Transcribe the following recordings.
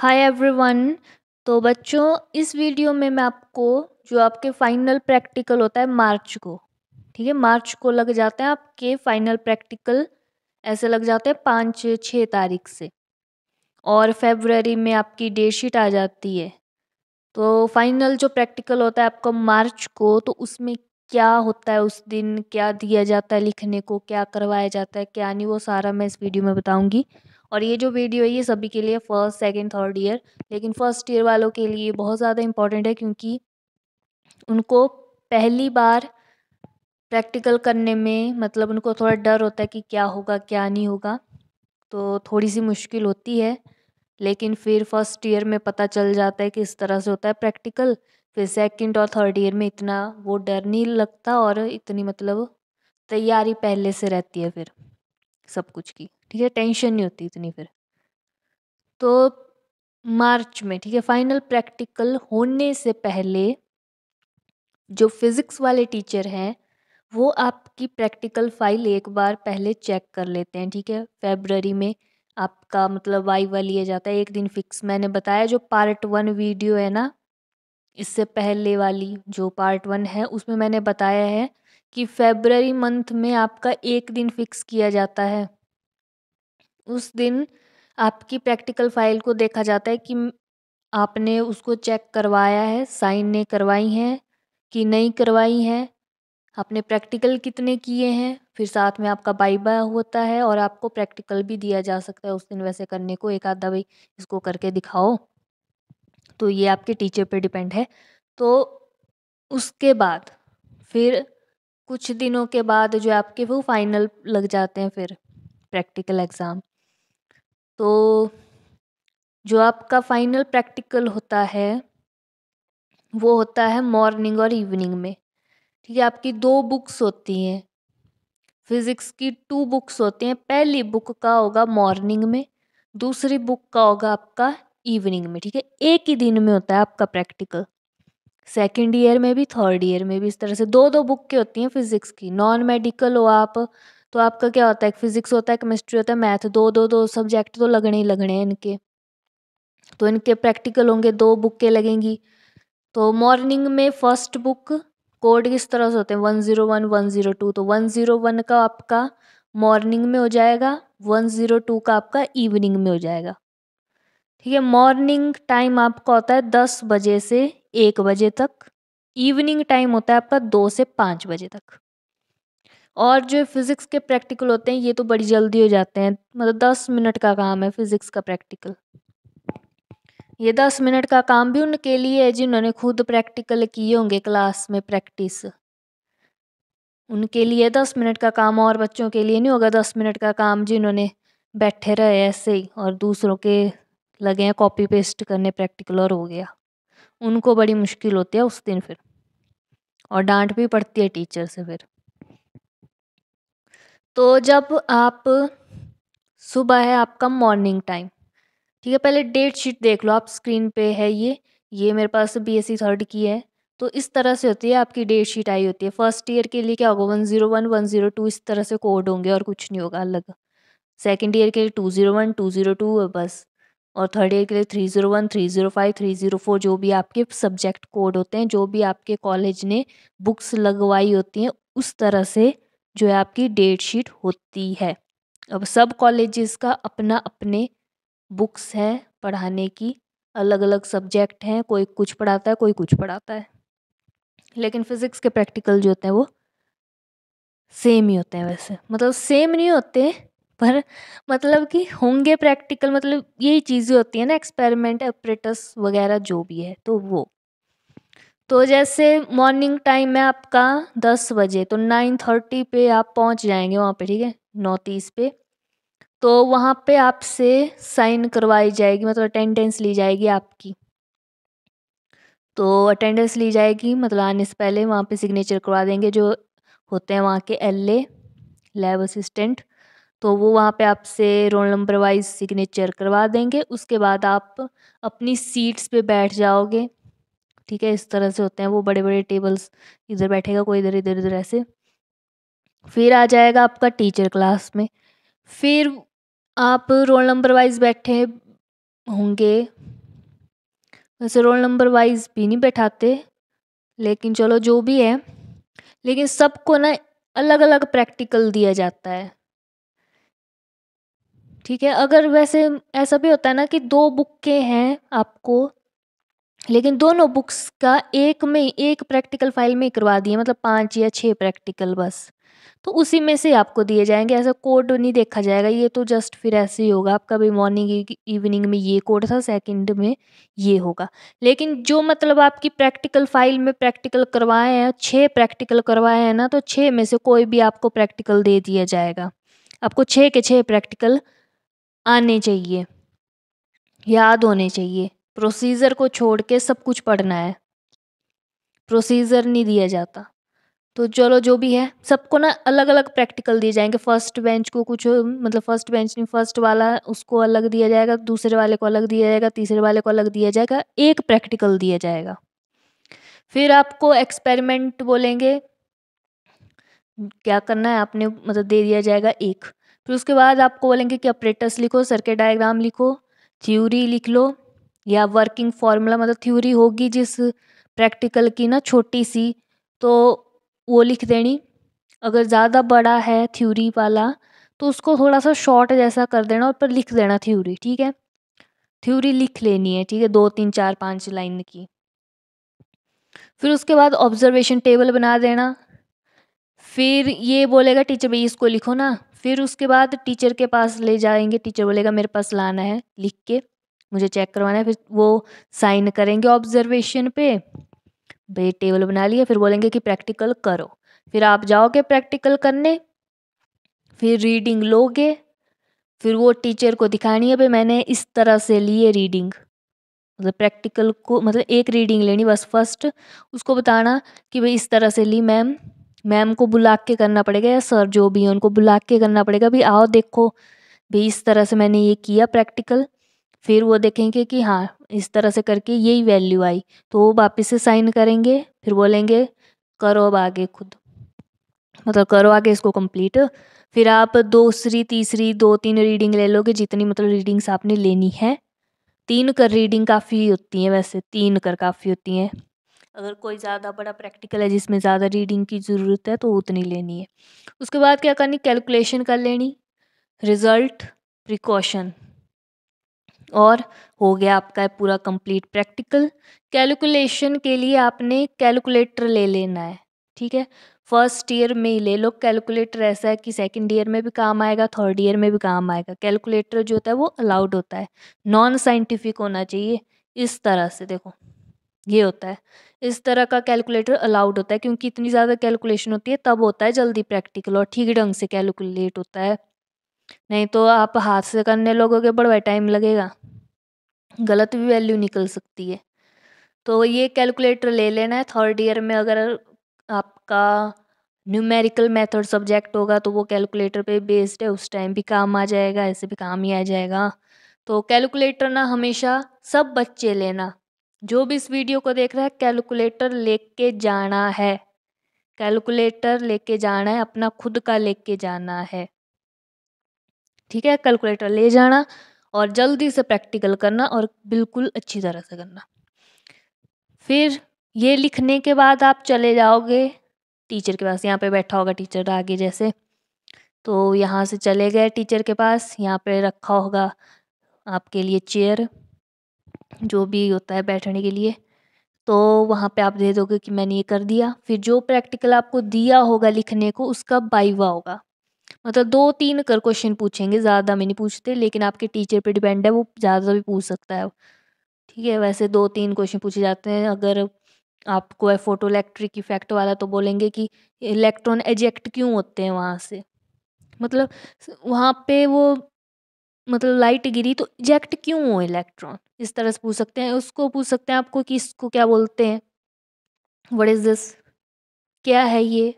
Hi everyone तो बच्चों इस वीडियो में मैं आपको जो आपके फाइनल प्रैक्टिकल होता है मार्च को ठीक है मार्च को लग जाते हैं आपके फाइनल प्रैक्टिकल ऐसे लग जाते हैं पाँच छः तारीख से और फेबररी में आपकी डेट शीट आ जाती है तो फाइनल जो प्रैक्टिकल होता है आपका मार्च को तो उसमें क्या होता है उस दिन क्या दिया जाता है लिखने को क्या करवाया जाता है क्या नहीं वो सारा मैं इस वीडियो में बताऊंगी और ये जो वीडियो है ये सभी के लिए फ़र्स्ट सेकेंड थर्ड ईयर लेकिन फ़र्स्ट ईयर वालों के लिए बहुत ज़्यादा इम्पॉर्टेंट है क्योंकि उनको पहली बार प्रैक्टिकल करने में मतलब उनको थोड़ा डर होता है कि क्या होगा क्या नहीं होगा तो थोड़ी सी मुश्किल होती है लेकिन फिर फर्स्ट ईयर में पता चल जाता है कि इस तरह से होता है प्रैक्टिकल फिर सेकंड और थर्ड ईयर में इतना वो डर नहीं लगता और इतनी मतलब तैयारी पहले से रहती है फिर सब कुछ की ठीक है टेंशन नहीं होती इतनी फिर तो मार्च में ठीक है फाइनल प्रैक्टिकल होने से पहले जो फिज़िक्स वाले टीचर हैं वो आपकी प्रैक्टिकल फाइल एक बार पहले चेक कर लेते हैं ठीक है फेबररी में आपका मतलब वाई वाइवा लिया जाता है एक दिन फिक्स मैंने बताया जो पार्ट वन वीडियो है ना इससे पहले वाली जो पार्ट वन है उसमें मैंने बताया है कि फेबररी मंथ में आपका एक दिन फिक्स किया जाता है उस दिन आपकी प्रैक्टिकल फाइल को देखा जाता है कि आपने उसको चेक करवाया है साइन ने करवाई हैं कि नहीं करवाई हैं आपने प्रैक्टिकल कितने किए हैं फिर साथ में आपका बाय होता है और आपको प्रैक्टिकल भी दिया जा सकता है उस दिन वैसे करने को एक आधा भाई इसको करके दिखाओ तो ये आपके टीचर पे डिपेंड है तो उसके बाद फिर कुछ दिनों के बाद जो आपके वो फाइनल लग जाते हैं फिर प्रैक्टिकल एग्ज़ाम तो जो आपका फाइनल प्रैक्टिकल होता है वो होता है मॉर्निंग और इवनिंग में ठीक है आपकी दो बुक्स होती हैं फिज़िक्स की टू बुक्स होती हैं पहली बुक का होगा मॉर्निंग में दूसरी बुक का होगा आपका इवनिंग में ठीक है एक ही दिन में होता है आपका प्रैक्टिकल सेकेंड ईयर में भी थर्ड ईयर में भी इस तरह से दो दो बुक के होती हैं फिजिक्स की नॉन मेडिकल हो आप तो आपका क्या होता है फिजिक्स होता है केमिस्ट्री होता है मैथ दो दो दो सब्जेक्ट तो लगने ही लगने हैं इनके तो इनके प्रैक्टिकल होंगे दो बुक के लगेंगी तो मॉर्निंग में फर्स्ट बुक कोड किस तरह से होते हैं one zero one one zero two तो वन ज़ीरो वन का आपका मॉर्निंग में हो जाएगा वन ज़ीरो टू का आपका इवनिंग में हो जाएगा ठीक है मॉर्निंग टाइम आपका होता है दस बजे से एक बजे तक इवनिंग टाइम होता है आपका दो से पाँच बजे तक और जो फिज़िक्स के प्रैक्टिकल होते हैं ये तो बड़ी जल्दी हो जाते हैं मतलब दस मिनट का काम है फिज़िक्स का प्रैक्टिकल ये दस मिनट का काम भी उनके लिए है जिन्होंने खुद प्रैक्टिकल किए होंगे क्लास में प्रैक्टिस उनके लिए दस मिनट का काम और बच्चों के लिए नहीं होगा दस मिनट का काम जिन्होंने बैठे रहे ऐसे ही और दूसरों के लगे हैं कॉपी पेस्ट करने प्रैक्टिकल और हो गया उनको बड़ी मुश्किल होती है उस दिन फिर और डांट भी पड़ती है टीचर से फिर तो जब आप सुबह है आपका मॉर्निंग टाइम ठीक है पहले डेट शीट देख लो आप स्क्रीन पे है ये ये मेरे पास बी एस सी थर्ड की है तो इस तरह से होती है आपकी डेट शीट आई होती है फर्स्ट ईयर के लिए क्या होगा one zero one one zero two इस तरह से कोड होंगे और कुछ नहीं होगा अलग सेकेंड ईयर के लिए two zero one two zero two बस और थर्ड ईयर के लिए three zero one three zero five three zero four जो भी आपके सब्जेक्ट कोड होते हैं जो भी आपके कॉलेज ने बुक्स लगवाई होती हैं उस तरह से जो है आपकी डेट शीट होती है अब सब कॉलेजेस का अपना अपने बुक्स हैं पढ़ाने की अलग अलग सब्जेक्ट हैं कोई कुछ पढ़ाता है कोई कुछ पढ़ाता है लेकिन फिज़िक्स के प्रैक्टिकल जो होते हैं वो सेम ही होते हैं वैसे मतलब सेम नहीं होते पर मतलब कि होंगे प्रैक्टिकल मतलब यही चीज़ें होती हैं ना एक्सपेरिमेंट ऑपरेटर्स वगैरह जो भी है तो वो तो जैसे मॉर्निंग टाइम है आपका दस बजे तो नाइन थर्टी पे आप पहुंच जाएंगे वहाँ पे ठीक है नौ तीस पे तो वहाँ पे आपसे साइन करवाई जाएगी मतलब अटेंडेंस ली जाएगी आपकी तो अटेंडेंस ली जाएगी मतलब आने से पहले वहाँ पे सिग्नेचर करवा देंगे जो होते हैं वहाँ के एल ए लैब असिस्टेंट तो वो वहाँ पे आपसे रोल नंबर वाइज सिग्नेचर करवा देंगे उसके बाद आप अपनी सीट्स पे बैठ जाओगे ठीक है इस तरह से होते हैं वो बड़े बड़े टेबल्स इधर बैठेगा कोई इधर इधर इधर ऐसे फिर आ जाएगा आपका टीचर क्लास में फिर आप रोल नंबर वाइज बैठे होंगे वैसे रोल नंबर वाइज भी नहीं बैठाते लेकिन चलो जो भी है लेकिन सबको ना अलग अलग प्रैक्टिकल दिया जाता है ठीक है अगर वैसे ऐसा भी होता है ना कि दो के हैं आपको लेकिन दोनों बुक्स का एक में एक प्रैक्टिकल फाइल में ही करवा दिए मतलब पांच या छः प्रैक्टिकल बस तो उसी में से आपको दिए जाएंगे ऐसा कोड नहीं देखा जाएगा ये तो जस्ट फिर ऐसे ही होगा आपका भी मॉर्निंग इवनिंग में ये कोड था सेकंड में ये होगा लेकिन जो मतलब आपकी प्रैक्टिकल फाइल में प्रैक्टिकल करवाए हैं छः प्रैक्टिकल करवाए हैं ना तो छः में से कोई भी आपको प्रैक्टिकल दे दिया जाएगा आपको छः के छः प्रैक्टिकल आने चाहिए याद होने चाहिए प्रोसीज़र को छोड़ के सब कुछ पढ़ना है प्रोसीज़र नहीं दिया जाता तो चलो जो भी है सबको ना अलग अलग प्रैक्टिकल दिए जाएंगे फर्स्ट बेंच को कुछ मतलब फर्स्ट बेंच नहीं फर्स्ट वाला उसको अलग दिया जाएगा दूसरे वाले को अलग दिया जाएगा तीसरे वाले को अलग दिया जाएगा एक प्रैक्टिकल दिया जाएगा फिर आपको एक्सपेरिमेंट बोलेंगे क्या करना है आपने मतलब दे दिया जाएगा एक फिर उसके बाद आपको बोलेंगे कि ऑपरेटर्स लिखो सर्किट डायग्राम लिखो थ्योरी लिख लो या वर्किंग फार्मूला मतलब थ्योरी होगी जिस प्रैक्टिकल की ना छोटी सी तो वो लिख देनी अगर ज़्यादा बड़ा है थ्योरी वाला तो उसको थोड़ा सा शॉर्ट जैसा कर देना और पर लिख देना थ्योरी ठीक है थ्योरी लिख लेनी है ठीक है दो तीन चार पाँच लाइन की फिर उसके बाद ऑब्जर्वेशन टेबल बना देना फिर ये बोलेगा टीचर भाई इसको लिखो ना फिर उसके बाद टीचर के पास ले जाएंगे टीचर बोलेगा मेरे पास लाना है लिख के मुझे चेक करवाना है फिर वो साइन करेंगे ऑब्जर्वेशन पे भाई टेबल बना लिया फिर बोलेंगे कि प्रैक्टिकल करो फिर आप जाओगे प्रैक्टिकल करने फिर रीडिंग लोगे फिर वो टीचर को दिखानी है भाई मैंने इस तरह से लिए रीडिंग मतलब प्रैक्टिकल को मतलब एक रीडिंग लेनी बस फर्स्ट उसको बताना कि भाई इस तरह से ली मैम मैम को बुला के करना पड़ेगा या सर जो भी हैं उनको बुला के करना पड़ेगा भी आओ देखो भी इस तरह से मैंने ये किया प्रैक्टिकल फिर वो देखेंगे कि हाँ इस तरह से करके यही वैल्यू आई तो वो वापस से साइन करेंगे फिर बोलेंगे करो अब आगे खुद मतलब करो आगे इसको कंप्लीट फिर आप दूसरी तीसरी दो तीन रीडिंग ले लोगे जितनी मतलब रीडिंग्स आपने लेनी है तीन कर रीडिंग काफ़ी होती हैं वैसे तीन कर काफ़ी होती हैं अगर कोई ज़्यादा बड़ा प्रैक्टिकल है जिसमें ज़्यादा रीडिंग की ज़रूरत है तो उतनी लेनी है उसके बाद क्या करनी कैलकुलेशन कर लेनी रिज़ल्ट प्रिकॉशन और हो गया आपका पूरा कंप्लीट प्रैक्टिकल कैलकुलेशन के लिए आपने कैलकुलेटर ले लेना है ठीक है फर्स्ट ईयर में ही ले लो कैलकुलेटर ऐसा है कि सेकंड ईयर में भी काम आएगा थर्ड ईयर में भी काम आएगा कैलकुलेटर जो होता है वो अलाउड होता है नॉन साइंटिफिक होना चाहिए इस तरह से देखो ये होता है इस तरह का कैलकुलेटर अलाउड होता है क्योंकि इतनी ज़्यादा कैलकुलेशन होती है तब होता है जल्दी प्रैक्टिकल और ठीक ढंग से कैलकुलेट होता है नहीं तो आप हाथ से करने लोगों के बड़ा टाइम लगेगा गलत भी वैल्यू निकल सकती है तो ये कैलकुलेटर ले लेना है थर्ड ईयर में अगर आपका न्यूमेरिकल मेथड सब्जेक्ट होगा तो वो कैलकुलेटर पे बेस्ड है उस टाइम भी काम आ जाएगा ऐसे भी काम ही आ जाएगा तो कैलकुलेटर ना हमेशा सब बच्चे लेना जो भी इस वीडियो को देख रहा है कैलकुलेटर लेके जाना है कैलकुलेटर लेके जाना है अपना खुद का लेके जाना है ठीक है कैलकुलेटर ले जाना और जल्दी से प्रैक्टिकल करना और बिल्कुल अच्छी तरह से करना फिर ये लिखने के बाद आप चले जाओगे टीचर के पास यहाँ पे बैठा होगा टीचर आगे जैसे तो यहाँ से चले गए टीचर के पास यहाँ पे रखा होगा आपके लिए चेयर जो भी होता है बैठने के लिए तो वहाँ पे आप दे दोगे कि मैंने ये कर दिया फिर जो प्रैक्टिकल आपको दिया होगा लिखने को उसका बाइवा होगा मतलब दो तीन कर क्वेश्चन पूछेंगे ज़्यादा में नहीं पूछते लेकिन आपके टीचर पे डिपेंड है वो ज़्यादा भी पूछ सकता है ठीक है वैसे दो तीन क्वेश्चन पूछे जाते हैं अगर आपको है फोटो इलेक्ट्रिक इफेक्ट वाला तो बोलेंगे कि इलेक्ट्रॉन एजेक्ट क्यों होते हैं वहाँ से मतलब वहाँ पे वो मतलब लाइट गिरी तो इजेक्ट क्यों हो इलेक्ट्रॉन इस तरह से पूछ सकते हैं उसको पूछ सकते हैं आपको कि इसको क्या बोलते हैं वट इज़ दिस क्या है ये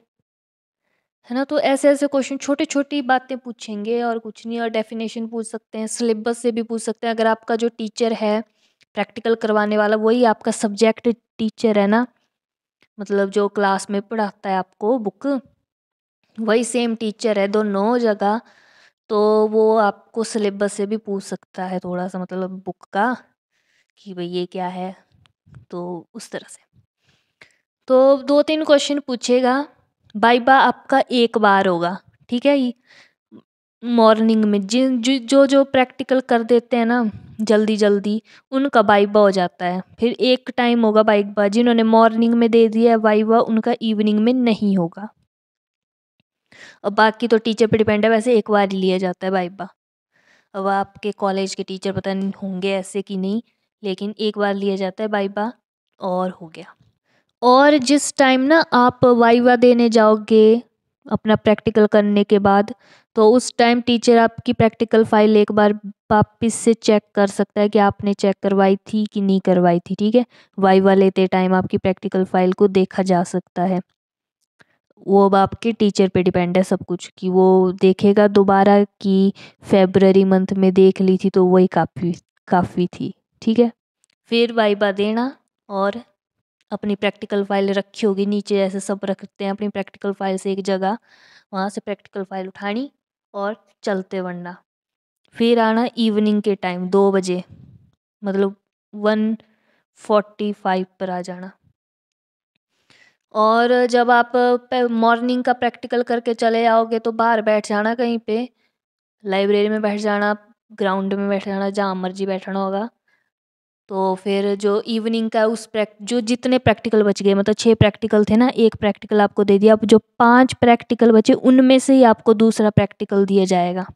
है ना तो ऐसे ऐसे क्वेश्चन छोटे छोटी बातें पूछेंगे और कुछ नहीं और डेफिनेशन पूछ सकते हैं सिलेबस से भी पूछ सकते हैं अगर आपका जो टीचर है प्रैक्टिकल करवाने वाला वही आपका सब्जेक्ट टीचर है ना मतलब जो क्लास में पढ़ाता है आपको बुक वही सेम टीचर है दोनों जगह तो वो आपको सिलेबस से भी पूछ सकता है थोड़ा-सा मतलब बुक का, कि भाई ये क्या है? तो उस तरह से। तो दो तीन क्वेश्चन पूछेगा, बाइबा आपका एक बार होगा, ठीक है? मॉर्निंग में जिन जो-जो प्रैक्टिकल कर देते हैं ना जल्दी-जल्दी, उनका बाइबा हो जाता है। फिर एक टाइम होगा बाइबा जिन्होंने मॉर्निंग में दे दिया है वाइवा उनका इवनिंग में नहीं होगा। और बाकी तो टीचर पे डिपेंड है वैसे एक बार ही लिया जाता है वाइबा अब आपके कॉलेज के टीचर पता नहीं होंगे ऐसे कि नहीं लेकिन एक बार लिया जाता है वाइबा और हो गया और जिस टाइम ना आप वाइवा देने जाओगे अपना प्रैक्टिकल करने के बाद तो उस टाइम टीचर आपकी प्रैक्टिकल फाइल एक बार वापस से चेक कर सकता है कि आपने चेक करवाई थी कि नहीं करवाई थी ठीक है वाइवा लेते टाइम आपकी प्रैक्टिकल फाइल को देखा जा सकता है वो अब आपके टीचर पे डिपेंड है सब कुछ कि वो देखेगा दोबारा कि फेबररी मंथ में देख ली थी तो वही काफ़ी काफ़ी थी ठीक है फिर वाइबा देना और अपनी प्रैक्टिकल फाइल रखी होगी नीचे ऐसे सब रखते हैं अपनी प्रैक्टिकल फाइल से एक जगह वहाँ से प्रैक्टिकल फाइल उठानी और चलते वरना फिर आना इवनिंग के टाइम दो बजे मतलब वन फोर्टी फाइव पर आ जाना और जब आप मॉर्निंग का प्रैक्टिकल करके चले आओगे तो बाहर बैठ जाना कहीं पे लाइब्रेरी में बैठ जाना ग्राउंड में बैठ जाना जहाँ मर्जी बैठना होगा तो फिर जो इवनिंग का उस प्रैक्ट जो जितने प्रैक्टिकल बच गए मतलब छः प्रैक्टिकल थे ना एक प्रैक्टिकल आपको दे दिया अब जो पांच प्रैक्टिकल बचे उनमें से ही आपको दूसरा प्रैक्टिकल दिया जाएगा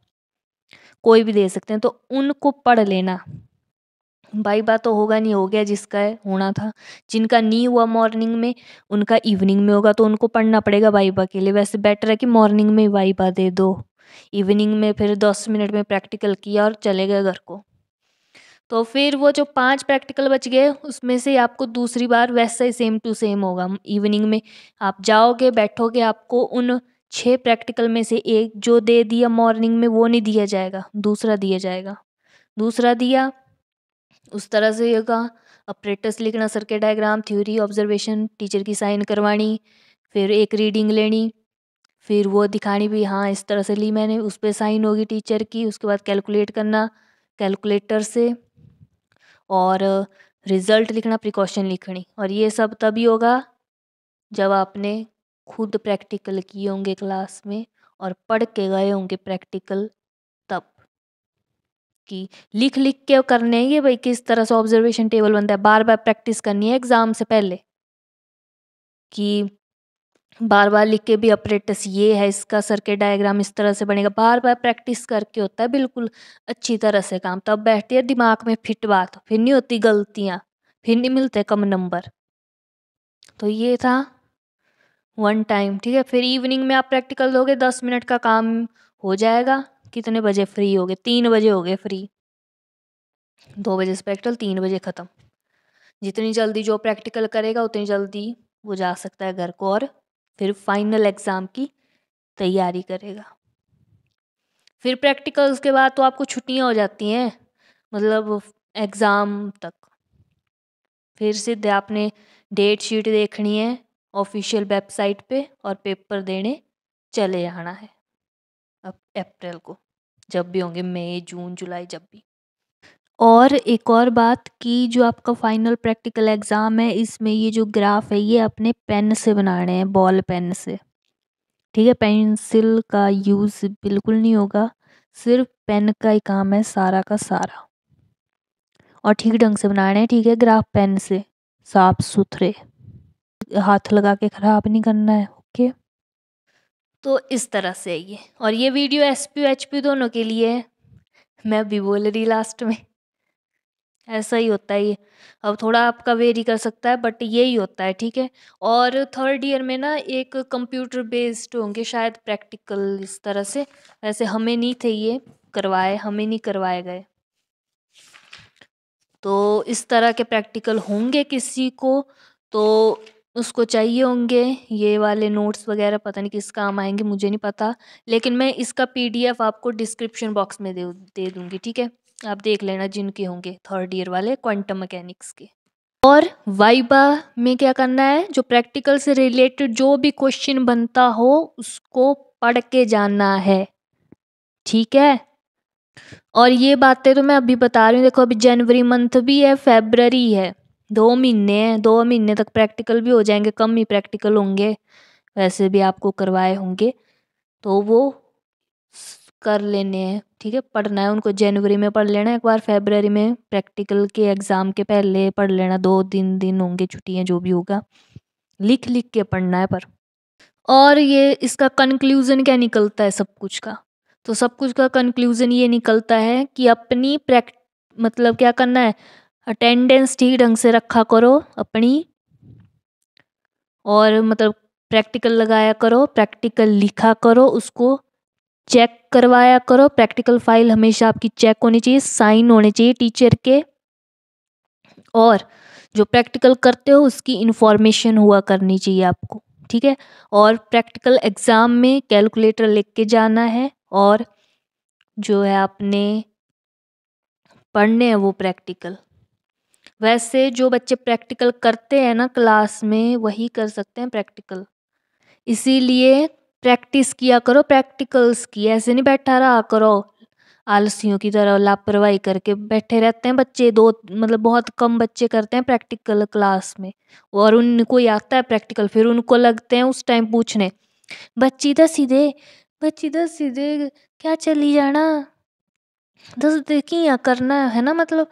कोई भी दे सकते हैं तो उनको पढ़ लेना भाई बात तो होगा नहीं हो गया जिसका है होना था जिनका नहीं हुआ मॉर्निंग में उनका इवनिंग में होगा तो उनको पढ़ना पड़ेगा वाइबा के लिए वैसे बेटर है कि मॉर्निंग में वाइबा दे दो इवनिंग में फिर दस मिनट में प्रैक्टिकल किया और चले गए घर को तो फिर वो जो पांच प्रैक्टिकल बच गए उसमें से आपको दूसरी बार वैसा ही सेम टू सेम होगा इवनिंग में आप जाओगे बैठोगे आपको उन छः प्रैक्टिकल में से एक जो दे दिया मॉर्निंग में वो नहीं दिया जाएगा दूसरा दिया जाएगा दूसरा दिया उस तरह से होगा अब प्रैक्टिस लिखना सर के डायग्राम थ्योरी ऑब्जर्वेशन टीचर की साइन करवानी फिर एक रीडिंग लेनी फिर वो दिखानी भी हाँ इस तरह से ली मैंने उस पर साइन होगी टीचर की उसके बाद कैलकुलेट करना कैलकुलेटर से और रिज़ल्ट लिखना प्रिकॉशन लिखनी और ये सब तभी होगा जब आपने खुद प्रैक्टिकल किए होंगे क्लास में और पढ़ के गए होंगे प्रैक्टिकल कि लिख लिख के करने हैं ये भाई किस तरह से ऑब्जर्वेशन टेबल बनता है बार बार प्रैक्टिस करनी है एग्ज़ाम से पहले कि बार बार लिख के भी अपरेटस ये है इसका सर्किट डायग्राम इस तरह से बनेगा बार बार प्रैक्टिस करके होता है बिल्कुल अच्छी तरह से काम तब बैठती है दिमाग में फिट बात फिर नहीं होती गलतियाँ फिर नहीं मिलते कम नंबर तो ये था वन टाइम ठीक है फिर इवनिंग में आप प्रैक्टिकल दोगे दस मिनट का काम हो जाएगा कितने बजे फ्री हो गए तीन बजे हो गए फ्री दो बजे प्रैक्टिकल तीन बजे ख़त्म जितनी जल्दी जो प्रैक्टिकल करेगा उतनी जल्दी वो जा सकता है घर को और फिर फाइनल एग्ज़ाम की तैयारी करेगा फिर प्रैक्टिकल्स के बाद तो आपको छुट्टियां हो जाती हैं मतलब एग्ज़ाम तक फिर सीधे आपने डेट शीट देखनी है ऑफिशियल वेबसाइट पे और पेपर देने चले जाना है अप्रैल को जब भी होंगे मई जून जुलाई जब भी और एक और बात कि जो आपका फाइनल प्रैक्टिकल एग्ज़ाम है इसमें ये जो ग्राफ है ये अपने पेन से बनाने हैं बॉल पेन से ठीक है पेंसिल का यूज़ बिल्कुल नहीं होगा सिर्फ पेन का ही काम है सारा का सारा और ठीक ढंग से बनाने हैं ठीक है ग्राफ पेन से साफ सुथरे हाथ लगा के ख़राब नहीं करना है ओके तो इस तरह से ये और ये video S P H P दोनों के लिए है मैं अभी बोल रही लास्ट में ऐसा ही होता है ये अब थोड़ा आपका वेरी कर सकता है बट यही होता है ठीक है और थर्ड ईयर में ना एक कंप्यूटर बेस्ड होंगे शायद प्रैक्टिकल इस तरह से वैसे हमें नहीं थे ये करवाए हमें नहीं करवाए गए तो इस तरह के प्रैक्टिकल होंगे किसी को तो उसको चाहिए होंगे ये वाले नोट्स वगैरह पता नहीं किस काम आएंगे मुझे नहीं पता लेकिन मैं इसका पीडीएफ आपको डिस्क्रिप्शन बॉक्स में दे दे दूँगी ठीक है आप देख लेना जिनके होंगे थर्ड ईयर वाले क्वांटम मैकेनिक्स के और वाइबा में क्या करना है जो प्रैक्टिकल से रिलेटेड जो भी क्वेश्चन बनता हो उसको पढ़ के जानना है ठीक है और ये बातें तो मैं अभी बता रही हूँ देखो अभी जनवरी मंथ भी है फेबररी है दो महीने हैं दो महीने तक प्रैक्टिकल भी हो जाएंगे कम ही प्रैक्टिकल होंगे वैसे भी आपको करवाए होंगे तो वो कर लेने हैं ठीक है पढ़ना है उनको जनवरी में पढ़ लेना एक बार फेबररी में प्रैक्टिकल के एग्ज़ाम के पहले पढ़ लेना दो तीन दिन होंगे छुट्टियाँ जो भी होगा लिख लिख के पढ़ना है पर और ये इसका कंक्लूज़न क्या निकलता है सब कुछ का तो सब कुछ का कंक्लूज़न ये निकलता है कि अपनी प्रैक्ट मतलब क्या करना है अटेंडेंस ठीक ढंग से रखा करो अपनी और मतलब प्रैक्टिकल लगाया करो प्रैक्टिकल लिखा करो उसको चेक करवाया करो प्रैक्टिकल फाइल हमेशा आपकी चेक होनी चाहिए साइन होने चाहिए टीचर के और जो प्रैक्टिकल करते हो उसकी इन्फॉर्मेशन हुआ करनी चाहिए आपको ठीक है और प्रैक्टिकल एग्ज़ाम में कैलकुलेटर लिख के जाना है और जो है आपने पढ़ने हैं वो प्रैक्टिकल वैसे जो बच्चे प्रैक्टिकल करते हैं ना क्लास में वही कर सकते हैं प्रैक्टिकल इसीलिए प्रैक्टिस किया करो प्रैक्टिकल्स की ऐसे नहीं बैठा रहा करो आलसियों की तरह लापरवाही करके बैठे रहते हैं बच्चे दो मतलब बहुत कम बच्चे करते हैं प्रैक्टिकल क्लास में और उनको आता है प्रैक्टिकल फिर उनको लगते हैं उस टाइम पूछने बच्ची दस सीधे बच्ची दस सीधे क्या चली जाना दस देखिए करना है ना मतलब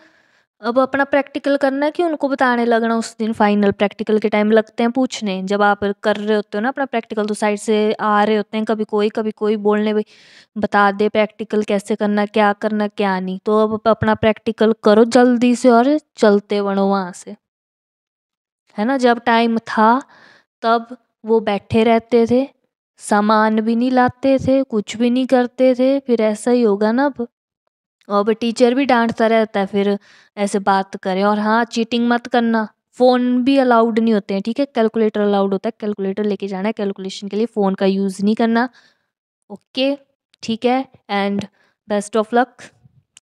अब अपना प्रैक्टिकल करना है कि उनको बताने लगना उस दिन फाइनल प्रैक्टिकल के टाइम लगते हैं पूछने जब आप कर रहे होते हो ना अपना प्रैक्टिकल तो साइड से आ रहे होते हैं कभी कोई कभी कोई बोलने भी बता दे प्रैक्टिकल कैसे करना क्या करना क्या नहीं तो अब अपना प्रैक्टिकल करो जल्दी से और चलते बनो वहाँ से है ना जब टाइम था तब वो बैठे रहते थे सामान भी नहीं लाते थे कुछ भी नहीं करते थे फिर ऐसा ही होगा ना अब और फिर टीचर भी डांटता रहता है फिर ऐसे बात करें और हाँ चीटिंग मत करना फ़ोन भी अलाउड नहीं होते हैं ठीक है कैलकुलेटर अलाउड होता है कैलकुलेटर लेके जाना है कैलकुलेशन के लिए फ़ोन का यूज़ नहीं करना ओके ठीक है एंड बेस्ट ऑफ लक